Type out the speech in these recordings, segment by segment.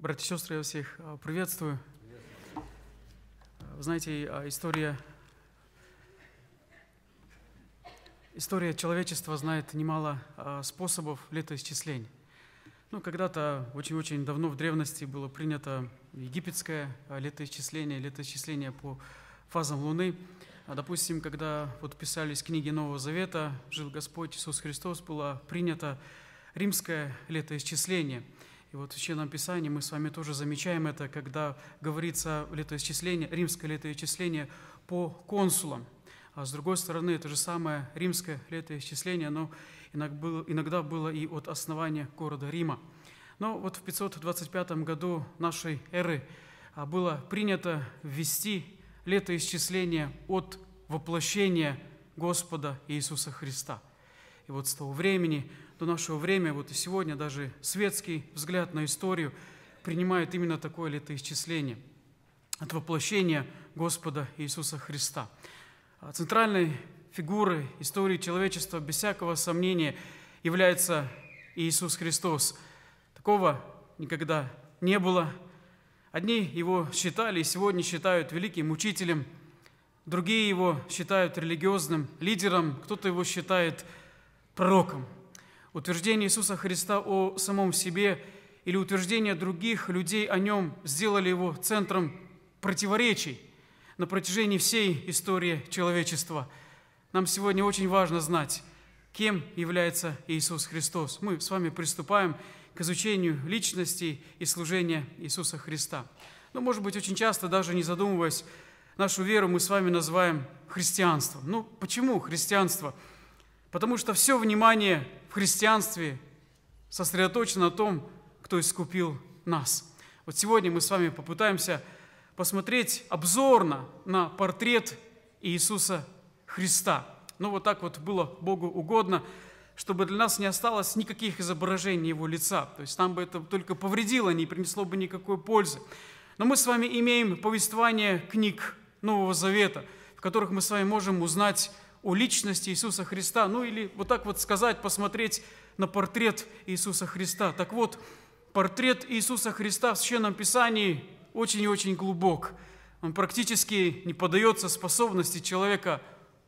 Братья и сестры, я всех а, приветствую. Вы знаете, а, история, история человечества знает немало а, способов летоисчисления. Ну, когда-то, очень-очень давно в древности было принято египетское летоисчисление, летоисчисление по фазам Луны. Допустим, когда вот писались книги Нового Завета, жил Господь Иисус Христос, было принято римское летоисчисление – и вот в Священном Писании мы с вами тоже замечаем это, когда говорится летоисчисление, римское летоисчисление по консулам. А с другой стороны, это же самое римское летоисчисление, оно иногда было и от основания города Рима. Но вот в 525 году нашей эры а, было принято ввести летоисчисление от воплощения Господа Иисуса Христа. И вот с того времени до нашего времени, вот и сегодня даже светский взгляд на историю принимает именно такое летоисчисление от воплощения Господа Иисуса Христа. А центральной фигурой истории человечества, без всякого сомнения, является Иисус Христос. Такого никогда не было. Одни его считали и сегодня считают великим учителем, другие его считают религиозным лидером, кто-то его считает пророком – утверждение Иисуса Христа о самом себе или утверждение других людей о нем сделали его центром противоречий на протяжении всей истории человечества. Нам сегодня очень важно знать, кем является Иисус Христос. Мы с вами приступаем к изучению личности и служения Иисуса Христа. Но, ну, может быть, очень часто, даже не задумываясь, нашу веру мы с вами называем христианством. Ну, почему христианство? Потому что все внимание в христианстве сосредоточен на том, кто искупил нас. Вот сегодня мы с вами попытаемся посмотреть обзорно на портрет Иисуса Христа. Ну вот так вот было Богу угодно, чтобы для нас не осталось никаких изображений Его лица. То есть там бы это только повредило, не принесло бы никакой пользы. Но мы с вами имеем повествование книг Нового Завета, в которых мы с вами можем узнать о личности Иисуса Христа, ну или вот так вот сказать, посмотреть на портрет Иисуса Христа. Так вот, портрет Иисуса Христа в Священном Писании очень и очень глубок. Он практически не поддается способности человека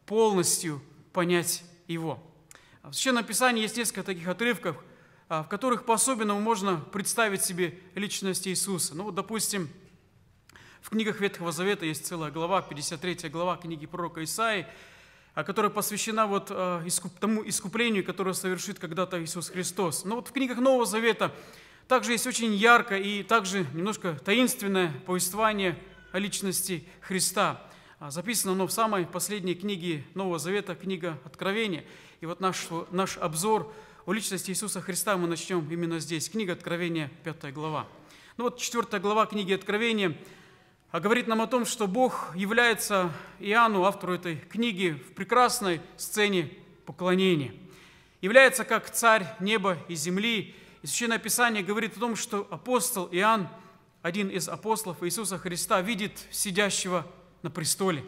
полностью понять его. В Священном Писании есть несколько таких отрывков, а, в которых по-особенному можно представить себе личность Иисуса. Ну вот, допустим, в книгах Ветхого Завета есть целая глава, 53 глава книги пророка Исаи, а которая посвящена вот э, тому искуплению, которое совершит когда-то Иисус Христос. Но вот в книгах Нового Завета также есть очень яркое и также немножко таинственное повествование о личности Христа. А, записано оно в самой последней книге Нового Завета, книга Откровения. И вот наш, наш обзор о личности Иисуса Христа мы начнем именно здесь. Книга Откровения, 5 глава. Ну вот 4 глава книги Откровения – а говорит нам о том, что Бог является Иоанну, автору этой книги, в прекрасной сцене поклонения. Является как царь неба и земли. И Священное Писание говорит о том, что апостол Иоанн, один из апостолов Иисуса Христа, видит сидящего на престоле.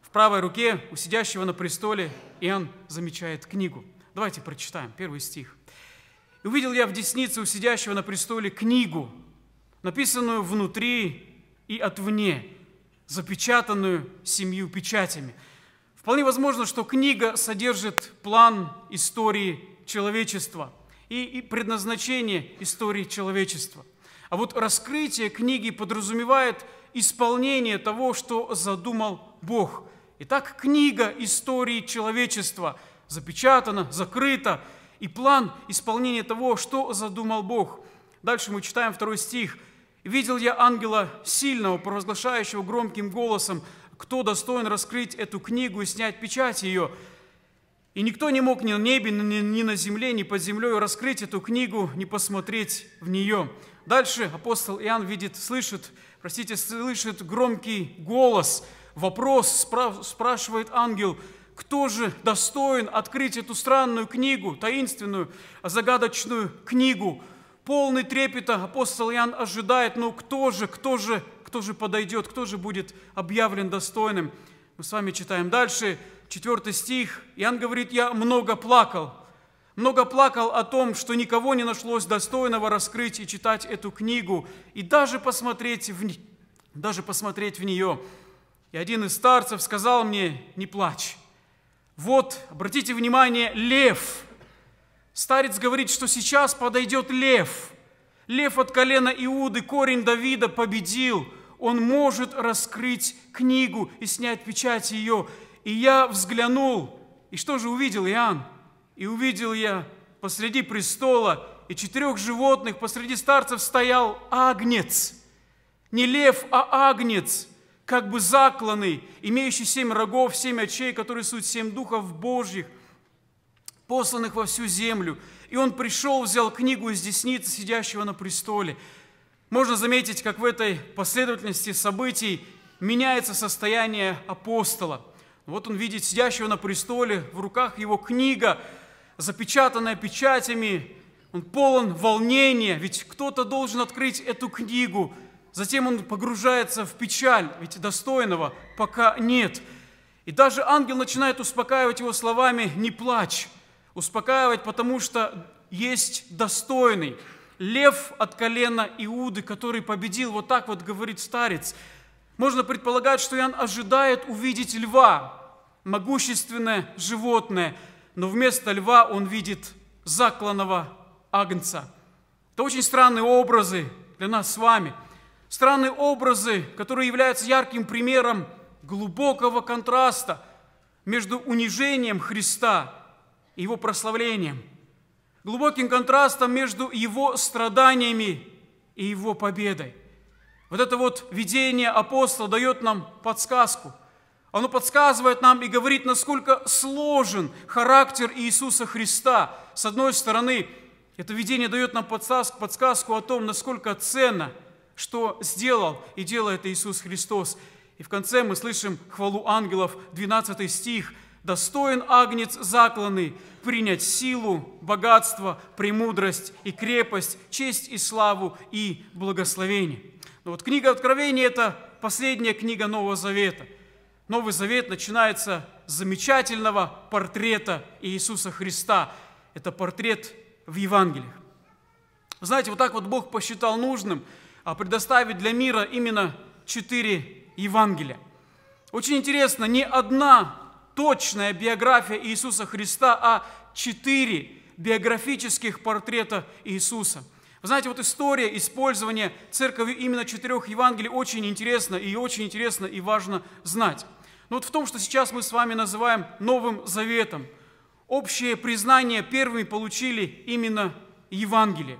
В правой руке у сидящего на престоле Иоанн замечает книгу. Давайте прочитаем первый стих. «Увидел я в деснице у сидящего на престоле книгу, написанную внутри и отвне, запечатанную семью печатями. Вполне возможно, что книга содержит план истории человечества и, и предназначение истории человечества. А вот раскрытие книги подразумевает исполнение того, что задумал Бог. Итак, книга истории человечества запечатана, закрыта, и план исполнения того, что задумал Бог. Дальше мы читаем второй стих – Видел я ангела сильного, провозглашающего громким голосом, кто достоин раскрыть эту книгу и снять печать ее. И никто не мог ни на небе, ни на земле, ни под землей раскрыть эту книгу, не посмотреть в нее. Дальше апостол Иоанн видит, слышит, простите, слышит громкий голос, вопрос, спрашивает ангел, кто же достоин открыть эту странную книгу, таинственную, а загадочную книгу? Полный трепета апостол Иоанн ожидает, ну кто же, кто же, кто же подойдет, кто же будет объявлен достойным. Мы с вами читаем дальше, четвертый стих. Иоанн говорит, я много плакал, много плакал о том, что никого не нашлось достойного раскрыть и читать эту книгу, и даже посмотреть в, даже посмотреть в нее. И один из старцев сказал мне, не плачь. Вот, обратите внимание, лев – Старец говорит, что сейчас подойдет лев. Лев от колена Иуды, корень Давида, победил. Он может раскрыть книгу и снять печать ее. И я взглянул, и что же увидел Иоанн? И увидел я посреди престола и четырех животных, посреди старцев стоял агнец. Не лев, а агнец, как бы закланный, имеющий семь рогов, семь очей, которые суть семь духов Божьих – посланных во всю землю. И он пришел, взял книгу из десницы сидящего на престоле. Можно заметить, как в этой последовательности событий меняется состояние апостола. Вот он видит сидящего на престоле, в руках его книга, запечатанная печатями. Он полон волнения, ведь кто-то должен открыть эту книгу. Затем он погружается в печаль, ведь достойного пока нет. И даже ангел начинает успокаивать его словами «не плачь». Успокаивать, потому что есть достойный. Лев от колена Иуды, который победил, вот так вот говорит старец. Можно предполагать, что Иоанн ожидает увидеть льва, могущественное животное, но вместо льва он видит закланного агнца. Это очень странные образы для нас с вами. Странные образы, которые являются ярким примером глубокого контраста между унижением Христа его прославлением, глубоким контрастом между его страданиями и его победой. Вот это вот видение апостола дает нам подсказку. Оно подсказывает нам и говорит, насколько сложен характер Иисуса Христа. С одной стороны, это видение дает нам подсказку о том, насколько ценно, что сделал и делает Иисус Христос. И в конце мы слышим хвалу ангелов, 12 стих – Достоин агнец закланный принять силу, богатство, премудрость и крепость, честь и славу и благословение. Но ну вот книга Откровения – это последняя книга Нового Завета. Новый Завет начинается с замечательного портрета Иисуса Христа. Это портрет в Евангелиях. знаете, вот так вот Бог посчитал нужным а предоставить для мира именно четыре Евангелия. Очень интересно, ни одна точная биография Иисуса Христа, а четыре биографических портрета Иисуса. Вы знаете, вот история использования церковью именно четырех Евангелий очень интересна и очень интересно и важно знать. Но вот в том, что сейчас мы с вами называем Новым Заветом, общее признание первыми получили именно Евангелие.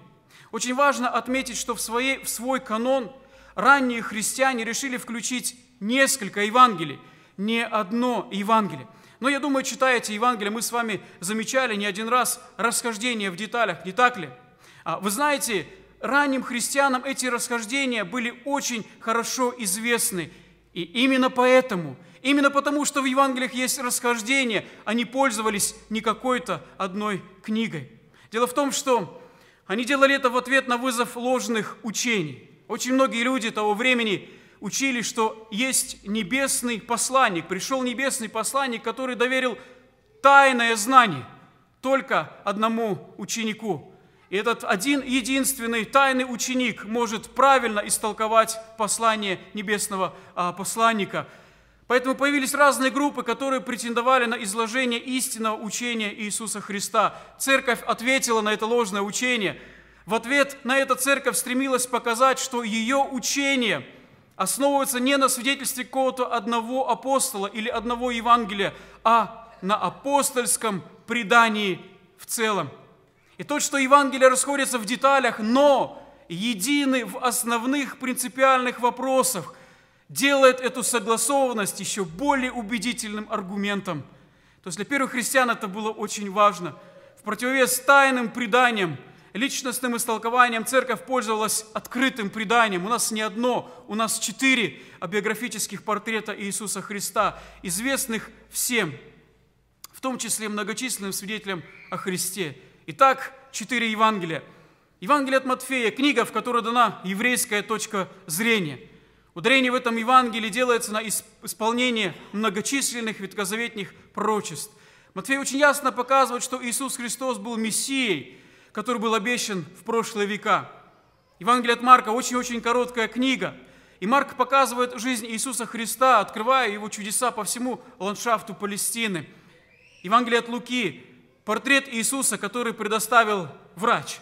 Очень важно отметить, что в, своей, в свой канон ранние христиане решили включить несколько Евангелий – не одно Евангелие. Но я думаю, читая эти Евангелия, мы с вами замечали не один раз расхождение в деталях, не так ли? А, вы знаете, ранним христианам эти расхождения были очень хорошо известны. И именно поэтому, именно потому, что в Евангелиях есть расхождения, они пользовались не какой-то одной книгой. Дело в том, что они делали это в ответ на вызов ложных учений. Очень многие люди того времени учили, что есть небесный посланник, пришел небесный посланник, который доверил тайное знание только одному ученику. И этот один единственный тайный ученик может правильно истолковать послание небесного а, посланника. Поэтому появились разные группы, которые претендовали на изложение истинного учения Иисуса Христа. Церковь ответила на это ложное учение. В ответ на это церковь стремилась показать, что ее учение – основывается не на свидетельстве какого-то одного апостола или одного Евангелия, а на апостольском предании в целом. И то, что Евангелие расходится в деталях, но едины в основных принципиальных вопросах, делает эту согласованность еще более убедительным аргументом. То есть для первых христиан это было очень важно. В противовес тайным преданиям – личностным истолкованием церковь пользовалась открытым преданием. У нас не одно, у нас четыре биографических портрета Иисуса Христа, известных всем, в том числе многочисленным свидетелям о Христе. Итак, четыре Евангелия. Евангелие от Матфея – книга, в которой дана еврейская точка зрения. Ударение в этом Евангелии делается на исполнение многочисленных ветхозаветных пророчеств. Матфей очень ясно показывает, что Иисус Христос был Мессией, который был обещан в прошлые века. Евангелие от Марка очень-очень короткая книга. И Марк показывает жизнь Иисуса Христа, открывая его чудеса по всему ландшафту Палестины. Евангелие от Луки – портрет Иисуса, который предоставил врач.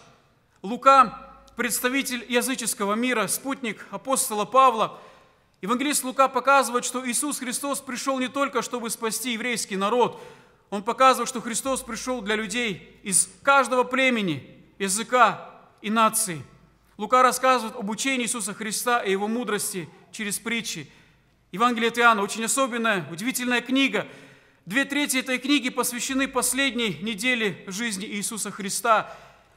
Лука – представитель языческого мира, спутник апостола Павла. Евангелист Лука показывает, что Иисус Христос пришел не только, чтобы спасти еврейский народ – он показывал, что Христос пришел для людей из каждого племени, языка и нации. Лука рассказывает об учении Иисуса Христа и его мудрости через притчи. Евангелие от Иоанна – очень особенная, удивительная книга. Две трети этой книги посвящены последней неделе жизни Иисуса Христа.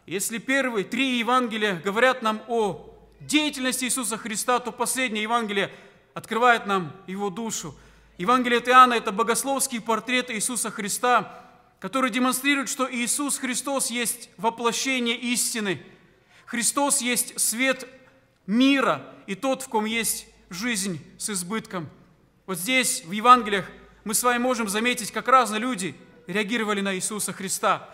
Если первые три Евангелия говорят нам о деятельности Иисуса Христа, то последнее Евангелие открывает нам Его душу – Евангелие от Иоанна – это богословский портрет Иисуса Христа, который демонстрирует, что Иисус Христос есть воплощение истины. Христос есть свет мира и тот, в ком есть жизнь с избытком. Вот здесь, в Евангелиях, мы с вами можем заметить, как разные люди реагировали на Иисуса Христа.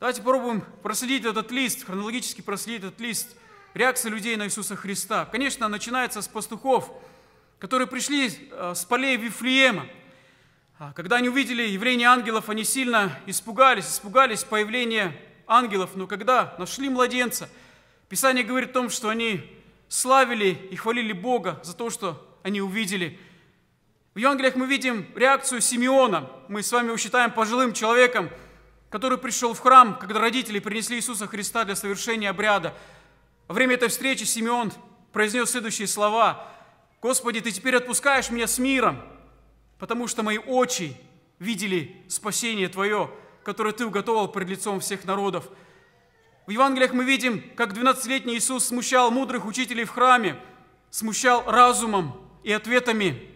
Давайте попробуем проследить этот лист, хронологически проследить этот лист. реакции людей на Иисуса Христа. Конечно, начинается с пастухов – которые пришли э, с полей Вифлеема. А, когда они увидели явление ангелов, они сильно испугались, испугались появления ангелов. Но когда нашли младенца, Писание говорит о том, что они славили и хвалили Бога за то, что они увидели. В Евангелиях мы видим реакцию Симеона. Мы с вами его считаем пожилым человеком, который пришел в храм, когда родители принесли Иисуса Христа для совершения обряда. Во время этой встречи Симеон произнес следующие слова – Господи, Ты теперь отпускаешь меня с миром, потому что мои очи видели спасение Твое, которое Ты уготовал пред лицом всех народов. В Евангелиях мы видим, как 12-летний Иисус смущал мудрых учителей в храме, смущал разумом и ответами.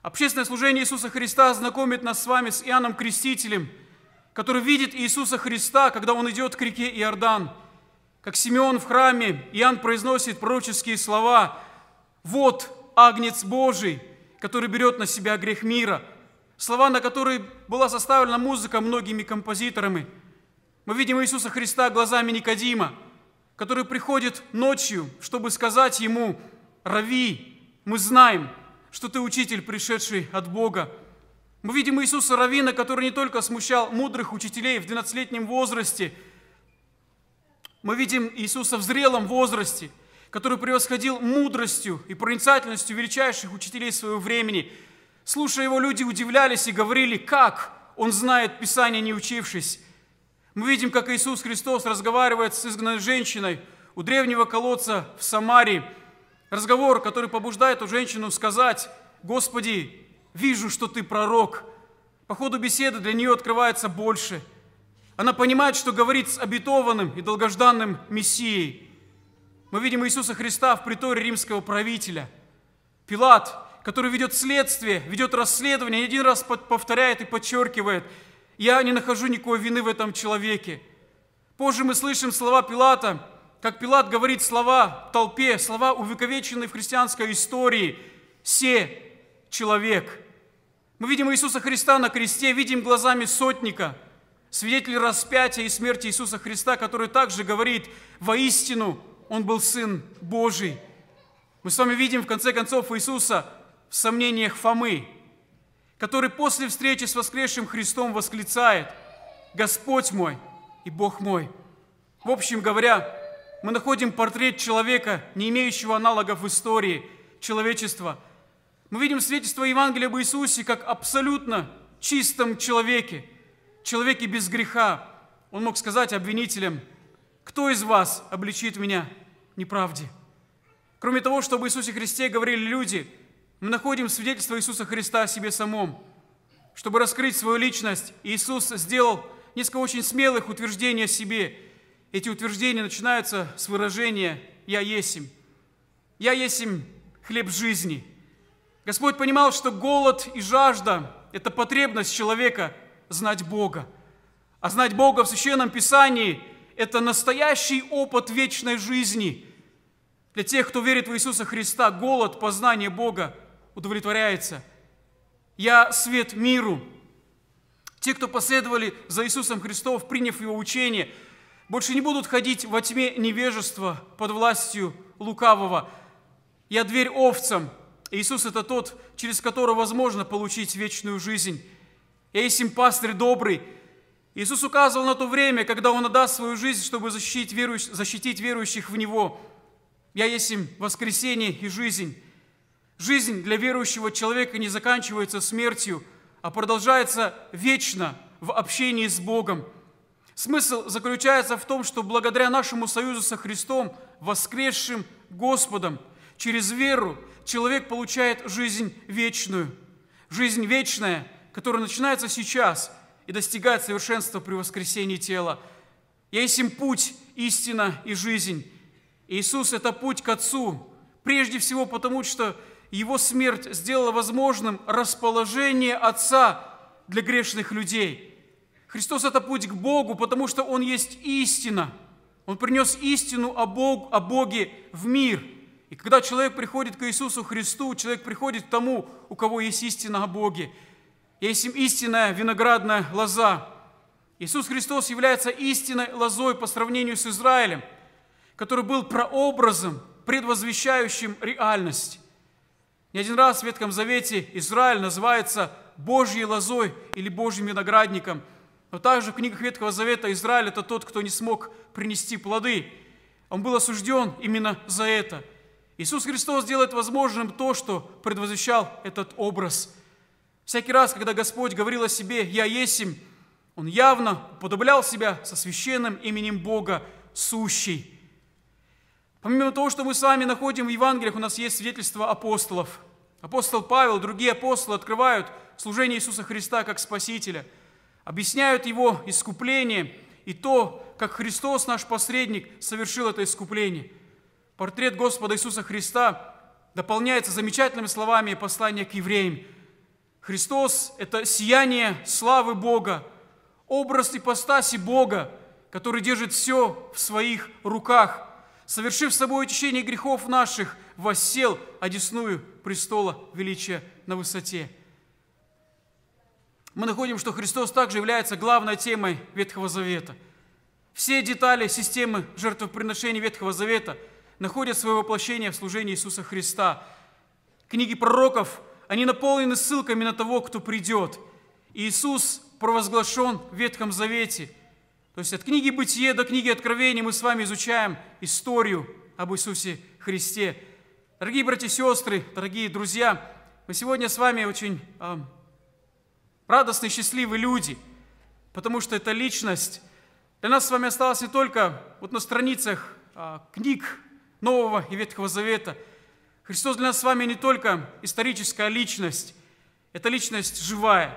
Общественное служение Иисуса Христа знакомит нас с вами с Иоанном Крестителем, который видит Иисуса Христа, когда он идет к реке Иордан. Как Симеон в храме, Иоанн произносит пророческие слова – вот Агнец Божий, который берет на себя грех мира. Слова, на которые была составлена музыка многими композиторами. Мы видим Иисуса Христа глазами Никодима, который приходит ночью, чтобы сказать ему, «Рави, мы знаем, что ты учитель, пришедший от Бога». Мы видим Иисуса Равина, который не только смущал мудрых учителей в 12-летнем возрасте, мы видим Иисуса в зрелом возрасте – который превосходил мудростью и проницательностью величайших учителей своего времени. Слушая его, люди удивлялись и говорили, как он знает Писание, не учившись. Мы видим, как Иисус Христос разговаривает с изгнанной женщиной у древнего колодца в Самарии. Разговор, который побуждает эту женщину сказать, «Господи, вижу, что ты пророк». По ходу беседы для нее открывается больше. Она понимает, что говорит с обетованным и долгожданным Мессией – мы видим Иисуса Христа в приторе римского правителя. Пилат, который ведет следствие, ведет расследование, один раз повторяет и подчеркивает, я не нахожу никакой вины в этом человеке. Позже мы слышим слова Пилата, как Пилат говорит слова толпе, слова, увековеченные в христианской истории. все человек». Мы видим Иисуса Христа на кресте, видим глазами сотника, свидетель распятия и смерти Иисуса Христа, который также говорит «Воистину он был Сын Божий. Мы с вами видим, в конце концов, Иисуса в сомнениях Фомы, который после встречи с воскресшим Христом восклицает «Господь мой и Бог мой». В общем говоря, мы находим портрет человека, не имеющего аналогов в истории человечества. Мы видим свидетельство Евангелия об Иисусе как абсолютно чистом человеке, человеке без греха. Он мог сказать обвинителям – кто из вас обличит меня неправде? Кроме того, что об Иисусе Христе говорили люди, мы находим свидетельство Иисуса Христа о себе самом. Чтобы раскрыть свою личность, Иисус сделал несколько очень смелых утверждений о себе. Эти утверждения начинаются с выражения «Я есим». «Я есим хлеб жизни». Господь понимал, что голод и жажда – это потребность человека знать Бога. А знать Бога в Священном Писании – это настоящий опыт вечной жизни. Для тех, кто верит в Иисуса Христа, голод познание Бога удовлетворяется. Я свет миру. Те, кто последовали за Иисусом Христом, приняв Его учение, больше не будут ходить во тьме невежества под властью лукавого. Я дверь овцам. Иисус – это тот, через которого возможно получить вечную жизнь. Я есть им пастырь добрый – Иисус указывал на то время, когда Он отдаст свою жизнь, чтобы защитить, верующ, защитить верующих в Него. «Я есть им воскресение и жизнь». Жизнь для верующего человека не заканчивается смертью, а продолжается вечно в общении с Богом. Смысл заключается в том, что благодаря нашему союзу со Христом, воскресшим Господом, через веру человек получает жизнь вечную. Жизнь вечная, которая начинается сейчас – и достигает совершенства при воскресении тела. Есть им путь, истина и жизнь. Иисус – это путь к Отцу, прежде всего потому, что Его смерть сделала возможным расположение Отца для грешных людей. Христос – это путь к Богу, потому что Он есть истина. Он принес истину о, Бог, о Боге в мир. И когда человек приходит к Иисусу Христу, человек приходит к тому, у кого есть истина о Боге – есть истинная виноградная лоза. Иисус Христос является истинной лозой по сравнению с Израилем, который был прообразом, предвозвещающим реальность. Не один раз в Ветхом Завете Израиль называется Божьей лозой или Божьим виноградником. Но также в книгах Ветхого Завета Израиль – это тот, кто не смог принести плоды. Он был осужден именно за это. Иисус Христос делает возможным то, что предвозвещал этот образ – Всякий раз, когда Господь говорил о себе «Я есмь», он явно подоблял себя со священным именем Бога, сущий. Помимо того, что мы с вами находим в Евангелиях, у нас есть свидетельство апостолов. Апостол Павел, другие апостолы открывают служение Иисуса Христа как Спасителя, объясняют Его искупление и то, как Христос, наш посредник, совершил это искупление. Портрет Господа Иисуса Христа дополняется замечательными словами послания к евреям – Христос – это сияние славы Бога, образ ипостаси Бога, который держит все в своих руках, совершив с собой очищение грехов наших, воссел одесную престола величия на высоте. Мы находим, что Христос также является главной темой Ветхого Завета. Все детали системы жертвоприношений Ветхого Завета находят свое воплощение в служении Иисуса Христа. Книги пророков – они наполнены ссылками на того, кто придет. Иисус провозглашен в Ветхом Завете. То есть от книги Бытие до книги Откровения мы с вами изучаем историю об Иисусе Христе. Дорогие братья и сестры, дорогие друзья, мы сегодня с вами очень э, радостные, счастливые люди, потому что эта личность для нас с вами осталась не только вот на страницах э, книг Нового и Ветхого Завета – Христос для нас с вами не только историческая личность, это личность живая,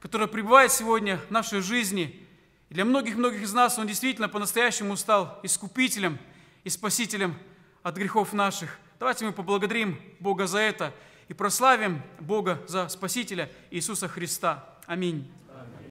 которая пребывает сегодня в нашей жизни. И для многих-многих из нас Он действительно по-настоящему стал искупителем и спасителем от грехов наших. Давайте мы поблагодарим Бога за это и прославим Бога за Спасителя Иисуса Христа. Аминь.